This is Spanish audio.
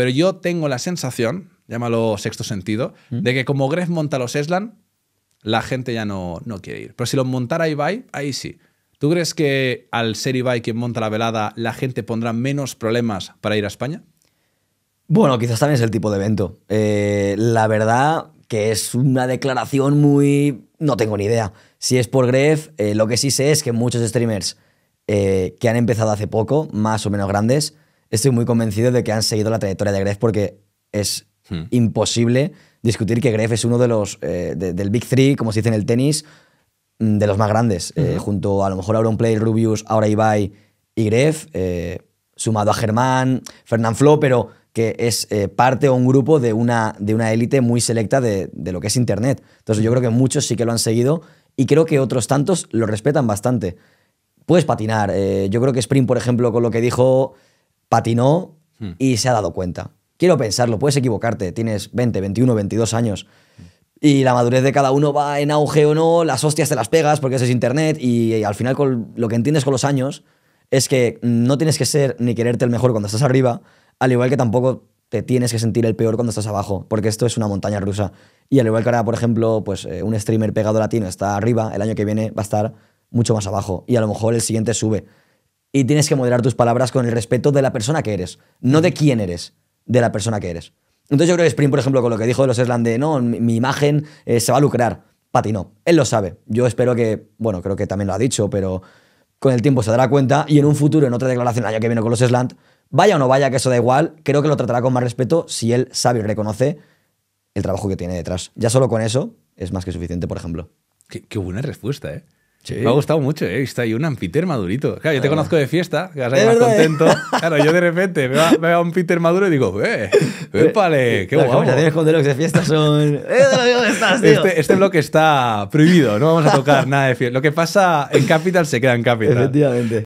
Pero yo tengo la sensación, llámalo sexto sentido, mm. de que como Gref monta los Eslan, la gente ya no, quiere ir. Pero si los montara Ibai, ahí sí. ¿Tú crees que al ser Ibai quien monta la velada, la gente pondrá menos problemas para ir a España? Bueno, quizás también es el tipo de evento. Eh, la verdad que es una declaración muy... No tengo ni idea. Si es por Gref, eh, lo que sí sé es que muchos streamers eh, que han empezado hace poco, más o menos grandes, estoy muy convencido de que han seguido la trayectoria de Gref porque es hmm. imposible discutir que Gref es uno de los eh, del Big Three, como se dice en el tenis, mm, de los más grandes. Eh, junto a lo mejor Auron Play, Rubius, ahora Ibai y Gref, eh, sumado a Germán, Fernán Flo, pero que es parte o un grupo de una de una élite muy selecta de, de, lo que es Internet. Entonces yo creo que muchos sí que lo han seguido y creo que otros tantos lo respetan bastante. Puedes patinar. yo creo que Spring, por ejemplo, con lo que dijo patinó hmm. y se ha dado cuenta. Quiero pensarlo, puedes equivocarte, tienes 20, 21, 22 años. Y la madurez de cada uno va en auge o no, las hostias te las pegas porque eso es internet y, al final lo que entiendes con los años es que no tienes que ser ni quererte el mejor cuando estás arriba, al igual que tampoco te tienes que sentir el peor cuando estás abajo, porque esto es una montaña rusa. Y al igual que ahora, por ejemplo, pues eh, un streamer pegado latino está arriba, el año que viene va a estar mucho más abajo y a lo mejor el siguiente sube y tienes que moderar tus palabras con el respeto de la persona que eres, no de quién eres, de la persona que eres. Entonces yo creo que Spring, por ejemplo, con lo que dijo de los de no, mi imagen eh, se va a lucrar. Pati no, él lo sabe. Yo espero que, bueno, creo que también lo ha dicho, pero con el tiempo se dará cuenta y en un futuro, en otra declaración el año que viene con los Slant, vaya o no vaya, que eso da igual, creo que lo tratará con más respeto si él sabe y reconoce el trabajo que tiene detrás. Ya solo con eso es más que suficiente, por ejemplo. qué buena respuesta, ¿eh? Me ha gustado mucho, ¿eh? Está ahí un Peter madurito. Claro, yo te ah. conozco de fiesta, que vas a ir más eh. contento. Claro, yo de repente me va, un Peter maduro y digo, ¡eh! ¡Épale! Eh, ¡Qué guay guapo! Las con Deluxe de fiesta son. ¡Eh, dónde estás, tío! Este, este, bloque está prohibido, no vamos a tocar nada de fiesta. Lo que pasa en Capital se queda en Capital. Efectivamente.